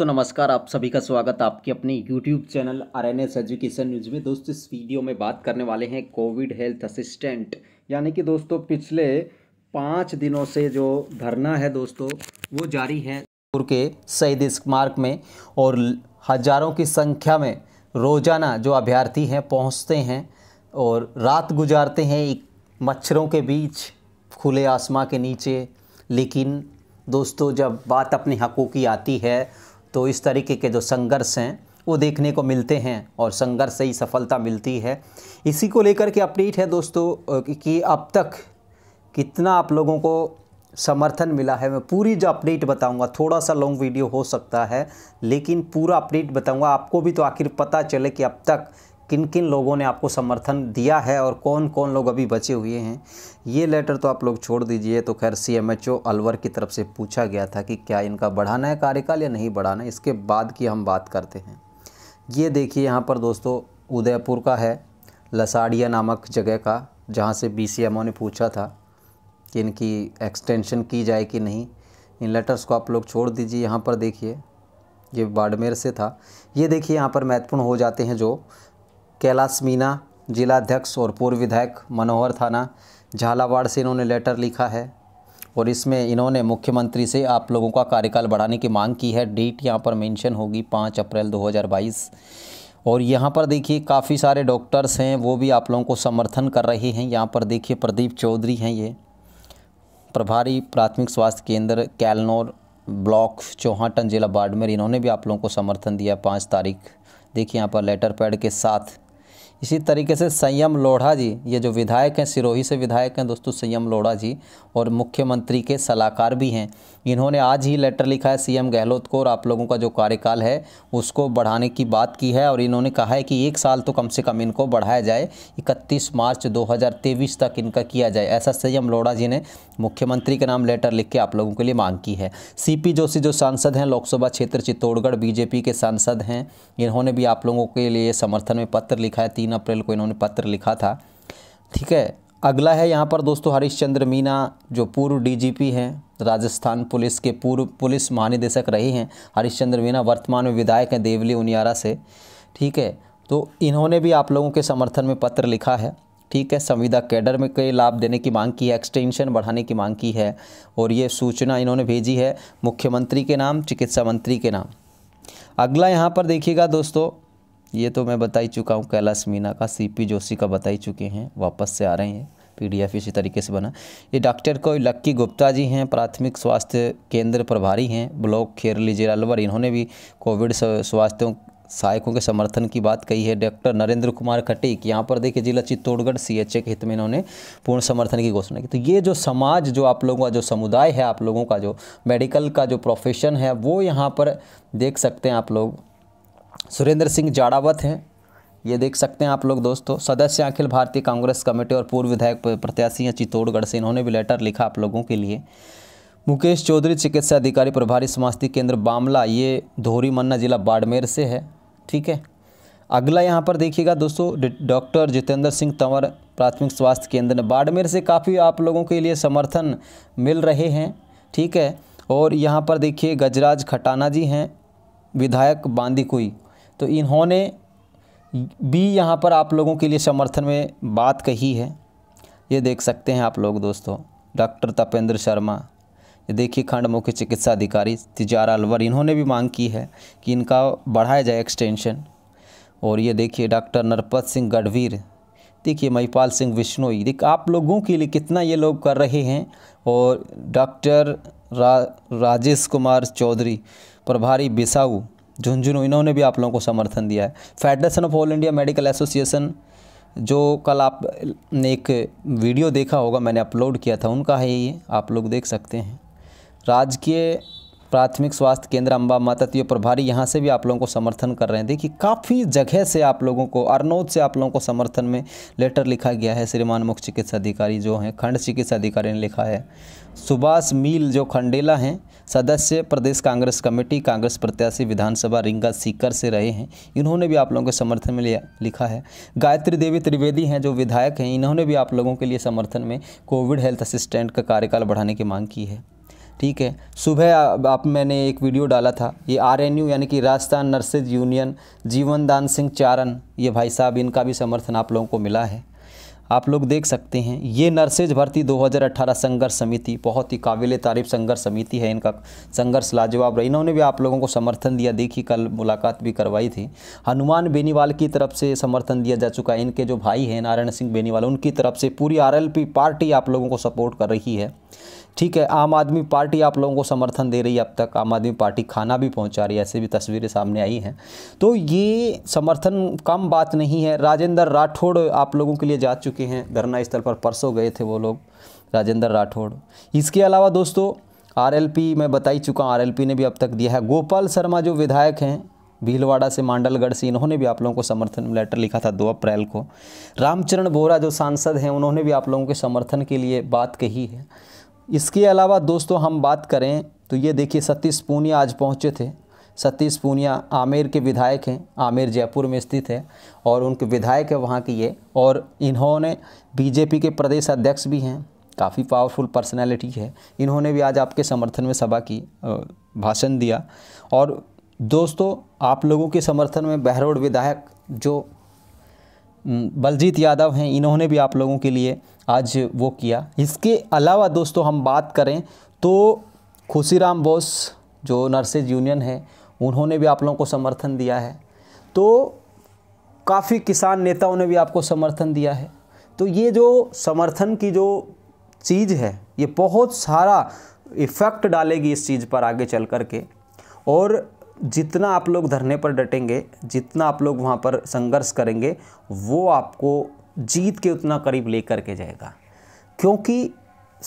दोस्तों नमस्कार आप सभी का स्वागत आपके अपने YouTube channel R N S education news में दोस्तों इस वीडियो में बात करने वाले हैं कोविड हेल्थ असिस्टेंट यानी कि दोस्तों पिछले पाँच दिनों से जो धरना है दोस्तों वो जारी है के शहीद स्मारक में और हज़ारों की संख्या में रोज़ाना जो अभ्यर्थी हैं पहुँचते हैं और रात गुजारते हैं एक मच्छरों के बीच खुले आसमां के नीचे लेकिन दोस्तों जब बात अपने हकों की आती है तो इस तरीके के जो संघर्ष हैं वो देखने को मिलते हैं और संघर्ष से ही सफलता मिलती है इसी को लेकर के अपडेट है दोस्तों कि अब तक कितना आप लोगों को समर्थन मिला है मैं पूरी जो अपडेट बताऊंगा थोड़ा सा लॉन्ग वीडियो हो सकता है लेकिन पूरा अपडेट बताऊंगा आपको भी तो आखिर पता चले कि अब तक किन किन लोगों ने आपको समर्थन दिया है और कौन कौन लोग अभी बचे हुए हैं ये लेटर तो आप लोग छोड़ दीजिए तो खैर C M H O Alwar की तरफ से पूछा गया था कि क्या इनका बढ़ाना है कार्यकाल या नहीं बढ़ाना है इसके बाद की हम बात करते हैं ये देखिए यहाँ पर दोस्तों उदयपुर का है लसाड़िया नामक जगह का जहाँ से बी सी एम ओ ने पूछा था कि इनकी एक्सटेंशन की जाए कि नहीं इन लेटर्स को आप लोग छोड़ दीजिए यहाँ पर देखिए ये बाड़मेर से था ये देखिए यहाँ पर महत्वपूर्ण हो जाते हैं जो कैलाश मीना जिलाध्यक्ष और पूर्व विधायक मनोहर थाना झालावाड़ से इन्होंने लेटर लिखा है और इसमें इन्होंने मुख्यमंत्री से आप लोगों का कार्यकाल बढ़ाने की मांग की है डेट यहाँ पर मेंशन होगी पाँच अप्रैल 2022 और यहाँ पर देखिए काफ़ी सारे डॉक्टर्स हैं वो भी आप लोगों को समर्थन कर रहे हैं यहाँ पर देखिए प्रदीप चौधरी हैं ये प्रभारी प्राथमिक स्वास्थ्य केंद्र कैलनौर ब्लॉक चौहाटन जिला बाड़मेर इन्होंने भी आप लोगों को समर्थन दिया पाँच तारीख देखिए यहाँ पर लेटर पैड के साथ इसी तरीके से संयम लोढ़ा जी ये जो विधायक हैं सिरोही से विधायक हैं दोस्तों संयम लोढ़ा जी और मुख्यमंत्री के सलाहकार भी हैं इन्होंने आज ही लेटर लिखा है सीएम गहलोत को और आप लोगों का जो कार्यकाल है उसको बढ़ाने की बात की है और इन्होंने कहा है कि एक साल तो कम से कम इनको बढ़ाया जाए इकतीस मार्च दो तक इनका किया जाए ऐसा संयम लोढ़ा जी ने मुख्यमंत्री के नाम लेटर लिख के आप लोगों के लिए मांग की है सी जोशी जो सांसद हैं लोकसभा क्षेत्र चित्तौड़गढ़ बीजेपी के सांसद हैं इन्होंने भी आप लोगों के लिए समर्थन में पत्र लिखा है तीन तीन अप्रैल को इन्होंने पत्र लिखा था ठीक है अगला है यहाँ पर दोस्तों हरिश्चंद्र मीना जो पूर्व डीजीपी हैं राजस्थान पुलिस के पूर्व पुलिस महानिदेशक रहे हैं हरिश्चंद्र मीना वर्तमान में विधायक हैं देवली उनियारा से ठीक है तो इन्होंने भी आप लोगों के समर्थन में पत्र लिखा है ठीक है संविदा कैडर में कई लाभ देने की मांग की है एक्सटेंशन बढ़ाने की मांग की है और ये सूचना इन्होंने भेजी है मुख्यमंत्री के नाम चिकित्सा मंत्री के नाम अगला यहाँ पर देखिएगा दोस्तों ये तो मैं बता ही चुका हूँ कैलाश मीना का सीपी जोशी का बता ही चुके हैं वापस से आ रहे हैं पीडीएफ इसी तरीके से बना ये डॉक्टर कोई लक्की गुप्ता जी हैं प्राथमिक स्वास्थ्य केंद्र प्रभारी हैं ब्लॉक खेरली जिला अलवर इन्होंने भी कोविड स्वास्थ्य सहायकों के समर्थन की बात कही है डॉक्टर नरेंद्र कुमार खटीक यहाँ पर देखिए जिला चित्तौड़गढ़ सी के हित में इन्होंने पूर्ण समर्थन की घोषणा की तो ये जो समाज जो आप लोगों का जो समुदाय है आप लोगों का जो मेडिकल का जो प्रोफेशन है वो यहाँ पर देख सकते हैं आप लोग सुरेंद्र सिंह जाड़ावत हैं ये देख सकते हैं आप लोग दोस्तों सदस्य अखिल भारतीय कांग्रेस कमेटी और पूर्व विधायक प्रत्याशी हैं चित्तौड़गढ़ से इन्होंने भी लेटर लिखा आप लोगों के लिए मुकेश चौधरी चिकित्सा अधिकारी प्रभारी स्वास्थ्य केंद्र बामला ये धोरी मन्ना जिला बाड़मेर से है ठीक है अगला यहाँ पर देखिएगा दोस्तों डॉक्टर जितेंद्र सिंह तंवर प्राथमिक स्वास्थ्य केंद्र बाड़मेर से काफ़ी आप लोगों के लिए समर्थन मिल रहे हैं ठीक है और यहाँ पर देखिए गजराज खटाना जी हैं विधायक बांदी कोई तो इन्होंने भी यहाँ पर आप लोगों के लिए समर्थन में बात कही है ये देख सकते हैं आप लोग दोस्तों डॉक्टर तपेंद्र शर्मा ये देखिए खंड मुख्य चिकित्सा अधिकारी तिजारा अलवर इन्होंने भी मांग की है कि इनका बढ़ाया जाए एक्सटेंशन और ये देखिए डॉक्टर नरपत सिंह गढ़वीर देखिए महिपाल सिंह विश्नोई देख आप लोगों के लिए कितना ये लोग कर रहे हैं और डॉक्टर रा राजेश कुमार चौधरी प्रभारी बिसाऊ झुंझुनू इन्होंने भी आप लोगों को समर्थन दिया है federation of all India medical association जो कल आप ने एक वीडियो देखा होगा मैंने अपलोड किया था उनका है ये आप लोग देख सकते हैं राजकीय प्राथमिक स्वास्थ्य केंद्र अम्बा माततीय प्रभारी यहाँ से भी आप लोगों को समर्थन कर रहे हैं देखिए काफ़ी जगह से आप लोगों को अरनौद से आप लोगों को समर्थन में लेटर लिखा गया है श्रीमान मुख्य चिकित्सा अधिकारी जो हैं खंड चिकित्सा अधिकारी ने लिखा है सुभाष मील जो खंडेला हैं सदस्य प्रदेश कांग्रेस कमेटी कांग्रेस प्रत्याशी विधानसभा रिंगा सीकर से रहे हैं इन्होंने भी आप लोगों के समर्थन में लिया लिखा है गायत्री देवी त्रिवेदी हैं जो विधायक हैं इन्होंने भी आप लोगों के लिए समर्थन में कोविड हेल्थ असिस्टेंट का कार्यकाल बढ़ाने की मांग की है ठीक है सुबह आप मैंने एक वीडियो डाला था ये आरएनयू यानी कि राजस्थान नर्सेज यूनियन जीवनदान सिंह चारन ये भाई साहब इनका भी समर्थन आप लोगों को मिला है आप लोग देख सकते हैं ये नर्सेज भर्ती 2018 संघर्ष समिति बहुत ही काबिल तारीफ संघर्ष समिति है इनका संघर्ष लाजवाब रहा इन्होंने भी आप लोगों को समर्थन दिया देखी कल मुलाकात भी करवाई थी हनुमान बेनीवाल की तरफ से समर्थन दिया जा चुका है इनके जो भाई हैं नारायण सिंह बेनीवाल उनकी तरफ से पूरी आर पार्टी आप लोगों को सपोर्ट कर रही है ठीक है आम आदमी पार्टी आप लोगों को समर्थन दे रही है अब तक आम आदमी पार्टी खाना भी पहुंचा रही है ऐसी भी तस्वीरें सामने आई हैं तो ये समर्थन कम बात नहीं है राजेंद्र राठौड़ आप लोगों के लिए जा चुके हैं धरना स्थल पर परसों गए थे वो लोग राजेंद्र राठौड़ इसके अलावा दोस्तों पी मैं बता ही चुका पी ने भी अब तक दिया है गोपाल शर्मा जो विधायक हैं भीलवाड़ा से मांडलगढ़ से इन्होंने भी आप लोगों को समर्थन लेटर लिखा था 2 अप्रैल को रामचरण बोरा जो सांसद हैं उन्होंने भी आप लोगों के समर्थन के लिए बात कही है इसके अलावा दोस्तों हम बात करें तो ये देखिए सतीश पूनिया आज पहुँचे थे सतीश पूनिया आमेर के विधायक हैं आमेर जयपुर में स्थित है और उनके विधायक है वहाँ के ये और इन्होंने बीजेपी के प्रदेश अध्यक्ष भी हैं काफ़ी पावरफुल पर्सनैलिटी है इन्होंने भी आज आपके समर्थन में सभा की भाषण दिया और दोस्तों आप लोगों के समर्थन में बहरोड विधायक जो बलजीत यादव हैं इन्होंने भी आप लोगों के लिए आज वो किया इसके अलावा दोस्तों हम बात करें तो खुशीराम बोस जो नर्सेज यूनियन है उन्होंने भी आप लोगों को समर्थन दिया है तो काफ़ी किसान नेताओं ने भी आपको समर्थन दिया है तो ये जो समर्थन की जो चीज़ है ये बहुत सारा इफ़ेक्ट डालेगी इस चीज़ पर आगे चल कर के और जितना आप लोग धरने पर डटेंगे जितना आप लोग वहाँ पर संघर्ष करेंगे वो आपको जीत के उतना करीब ले कर के जाएगा क्योंकि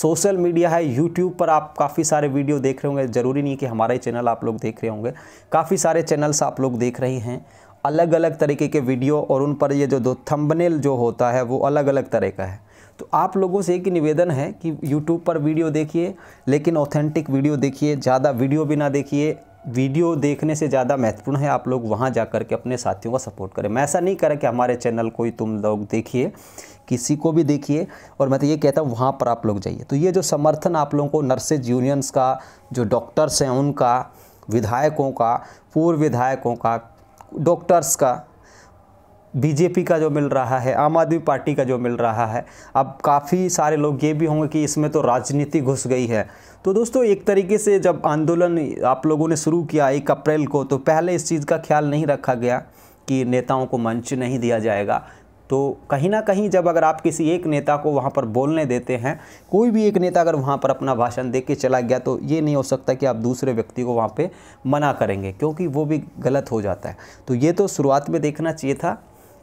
सोशल मीडिया है यूट्यूब पर आप काफ़ी सारे वीडियो देख रहे होंगे ज़रूरी नहीं कि हमारा ही चैनल आप लोग देख रहे होंगे काफ़ी सारे चैनल्स आप लोग देख रहे हैं अलग अलग तरीके के वीडियो और उन पर ये जो दो थंबनेल जो होता है वो अलग अलग तरह का है तो आप लोगों से एक ही निवेदन है कि यूट्यूब पर वीडियो देखिए लेकिन ऑथेंटिक वीडियो देखिए ज़्यादा वीडियो भी ना देखिए वीडियो देखने से ज़्यादा महत्वपूर्ण है आप लोग वहाँ जा कर के अपने साथियों का सपोर्ट करें मैं ऐसा नहीं करें कि हमारे चैनल को ही तुम लोग देखिए किसी को भी देखिए और मैं तो ये कहता हूँ वहाँ पर आप लोग जाइए तो ये जो समर्थन आप लोगों को नर्सेज यूनियंस का जो डॉक्टर्स हैं उनका विधायकों का पूर्व विधायकों का डॉक्टर्स का बीजेपी का जो मिल रहा है आम आदमी पार्टी का जो मिल रहा है अब काफ़ी सारे लोग ये भी होंगे कि इसमें तो राजनीति घुस गई है तो दोस्तों एक तरीके से जब आंदोलन आप लोगों ने शुरू किया एक अप्रैल को तो पहले इस चीज़ का ख्याल नहीं रखा गया कि नेताओं को मंच नहीं दिया जाएगा तो कहीं ना कहीं जब अगर आप किसी एक नेता को वहाँ पर बोलने देते हैं कोई भी एक नेता अगर वहाँ पर अपना भाषण दे के चला गया तो ये नहीं हो सकता कि आप दूसरे व्यक्ति को वहाँ पे मना करेंगे क्योंकि वो भी गलत हो जाता है तो ये तो शुरुआत में देखना चाहिए था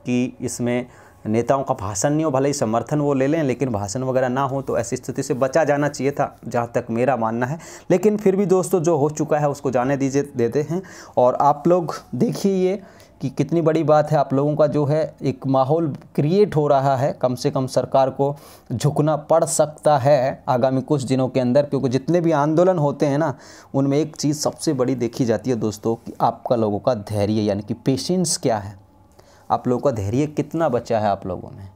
कि इसमें नेताओं का भाषण नहीं हो भले ही समर्थन वो ले लें लेकिन भाषण वगैरह ना हो तो ऐसी स्थिति से बचा जाना चाहिए था जहाँ तक मेरा मानना है लेकिन फिर भी दोस्तों जो हो चुका है उसको जाने दीजिए देते हैं और आप लोग देखिए ये कि कितनी बड़ी बात है आप लोगों का जो है एक माहौल क्रिएट हो रहा है कम से कम सरकार को झुकना पड़ सकता है आगामी कुछ दिनों के अंदर क्योंकि जितने भी आंदोलन होते हैं ना उनमें एक चीज़ सबसे बड़ी देखी जाती है दोस्तों कि आपका लोगों का धैर्य यानी कि पेशेंस क्या है आप लोगों का धैर्य कितना बचा है आप लोगों में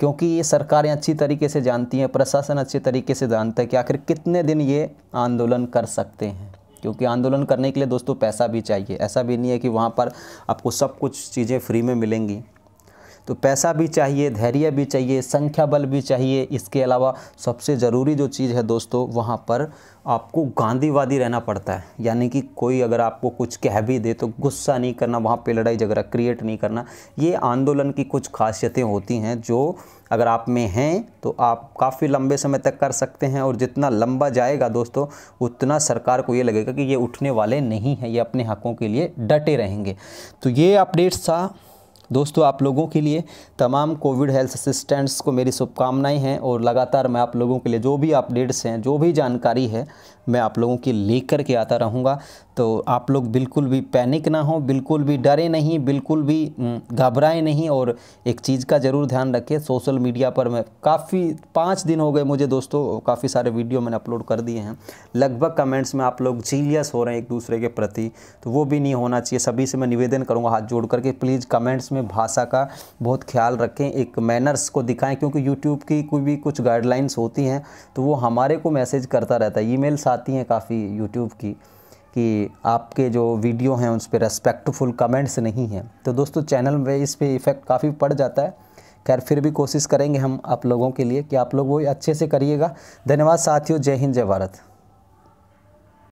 क्योंकि ये सरकारें अच्छी तरीके से जानती हैं प्रशासन अच्छे तरीके से जानता है कि आखिर कितने दिन ये आंदोलन कर सकते हैं क्योंकि आंदोलन करने के लिए दोस्तों पैसा भी चाहिए ऐसा भी नहीं है कि वहाँ पर आपको सब कुछ चीज़ें फ्री में मिलेंगी तो पैसा भी चाहिए धैर्य भी चाहिए संख्या बल भी चाहिए इसके अलावा सबसे ज़रूरी जो चीज़ है दोस्तों वहाँ पर आपको गांधीवादी रहना पड़ता है यानी कि कोई अगर आपको कुछ कह भी दे तो गुस्सा नहीं करना वहाँ पे लड़ाई झगड़ा क्रिएट नहीं करना ये आंदोलन की कुछ खासियतें होती हैं जो अगर आप में हैं तो आप काफ़ी लंबे समय तक कर सकते हैं और जितना लंबा जाएगा दोस्तों उतना सरकार को ये लगेगा कि ये उठने वाले नहीं हैं ये अपने हकों के लिए डटे रहेंगे तो ये अपडेट्स था दोस्तों आप लोगों के लिए तमाम कोविड हेल्थ असिस्टेंट्स को मेरी शुभकामनाएं हैं और लगातार मैं आप लोगों के लिए जो भी अपडेट्स हैं जो भी जानकारी है मैं आप लोगों के लेकर के आता रहूँगा तो आप लोग बिल्कुल भी पैनिक ना हो बिल्कुल भी डरे नहीं बिल्कुल भी घबराएं नहीं और एक चीज़ का ज़रूर ध्यान रखें सोशल मीडिया पर मैं काफ़ी पाँच दिन हो गए मुझे दोस्तों काफ़ी सारे वीडियो मैंने अपलोड कर दिए हैं लगभग कमेंट्स में आप लोग जीलियस हो रहे हैं एक दूसरे के प्रति तो वो भी नहीं होना चाहिए सभी से मैं निवेदन करूँगा हाथ जोड़ करके प्लीज़ कमेंट्स में भाषा का बहुत ख्याल रखें एक मैनर्स को दिखाएँ क्योंकि यूट्यूब की कोई भी कुछ गाइडलाइंस होती हैं तो वो हमारे को मैसेज करता रहता है ई आती हैं काफ़ी यूट्यूब की कि आपके जो वीडियो हैं उस पर रेस्पेक्टफुल कमेंट्स नहीं हैं तो दोस्तों चैनल में इस पर इफ़ेक्ट काफ़ी पड़ जाता है खैर फिर भी कोशिश करेंगे हम आप लोगों के लिए कि आप लोग वो अच्छे से करिएगा धन्यवाद साथियों जय हिंद जय भारत